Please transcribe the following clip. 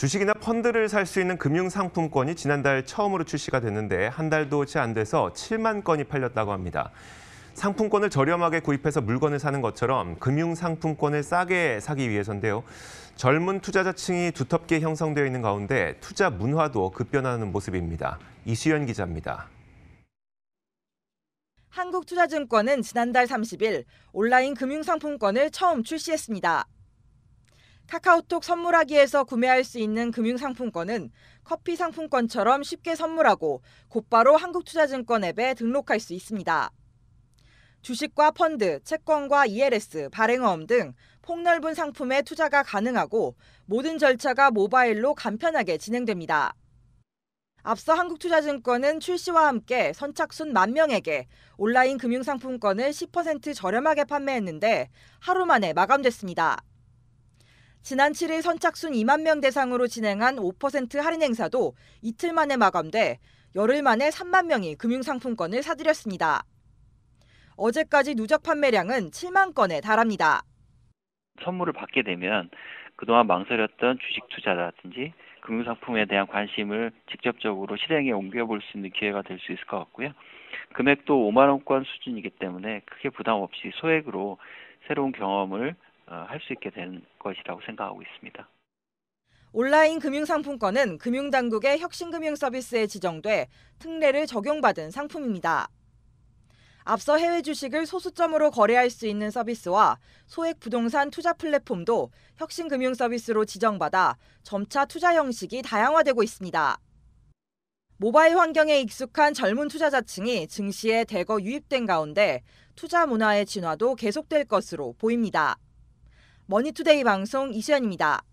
주식이나 펀드를 살 수 있는 금융상품권이 지난달 처음으로 출시가 됐는데 한 달도 채 안 돼서 7만 건이 팔렸다고 합니다. 상품권을 저렴하게 구입해서 물건을 사는 것처럼 금융상품권을 싸게 사기 위해서인데요. 젊은 투자자층이 두텁게 형성되어 있는 가운데 투자 문화도 급변하는 모습입니다. 이수연 기자입니다. 한국투자증권은 지난달 30일 온라인 금융상품권을 처음 출시했습니다. 카카오톡 선물하기에서 구매할 수 있는 금융상품권은 커피 상품권처럼 쉽게 선물하고 곧바로 한국투자증권 앱에 등록할 수 있습니다. 주식과 펀드, 채권과 ELS, 발행어음 등 폭넓은 상품에 투자가 가능하고 모든 절차가 모바일로 간편하게 진행됩니다. 앞서 한국투자증권은 출시와 함께 선착순 만 명에게 온라인 금융상품권을 10% 저렴하게 판매했는데 하루 만에 마감됐습니다. 지난 7일 선착순 2만 명 대상으로 진행한 5% 할인 행사도 이틀 만에 마감돼 열흘 만에 3만 명이 금융상품권을 사들였습니다. 어제까지 누적 판매량은 7만 건에 달합니다. 선물을 받게 되면 그동안 망설였던 주식 투자라든지 금융상품에 대한 관심을 직접적으로 실행에 옮겨볼 수 있는 기회가 될 수 있을 것 같고요. 금액도 5만 원권 수준이기 때문에 크게 부담 없이 소액으로 새로운 경험을 어, 할수 있게 된 것이라고 생각하고 있습니다. 온라인 금융상품권은 금융당국의 혁신금융서비스에 지정돼 특례를 적용받은 상품입니다. 앞서 해외 주식을 소수점으로 거래할 수 있는 서비스와 소액 부동산 투자 플랫폼도 혁신금융서비스로 지정받아 점차 투자 형식이 다양화되고 있습니다. 모바일 환경에 익숙한 젊은 투자자층이 증시에 대거 유입된 가운데 투자 문화의 진화도 계속될 것으로 보입니다. 머니투데이 방송 이수연입니다.